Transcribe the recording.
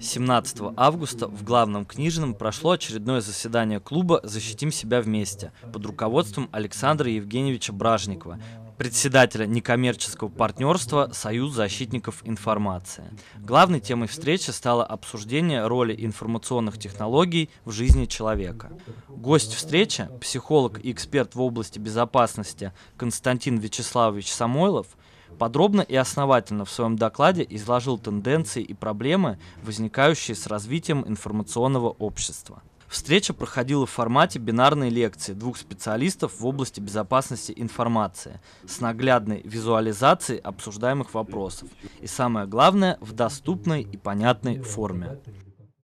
17 августа в главном книжном прошло очередное заседание клуба «Защитим себя вместе» под руководством Александра Евгеньевича Бражникова, председателя некоммерческого партнерства «Союз защитников информации». Главной темой встречи стало обсуждение роли информационных технологий в жизни человека. Гость встречи, психолог и эксперт в области безопасности Константин Вячеславович Самойлов – подробно и основательно в своем докладе изложил тенденции и проблемы, возникающие с развитием информационного общества. Встреча проходила в формате бинарной лекции двух специалистов в области безопасности информации с наглядной визуализацией обсуждаемых вопросов и, самое главное, в доступной и понятной форме.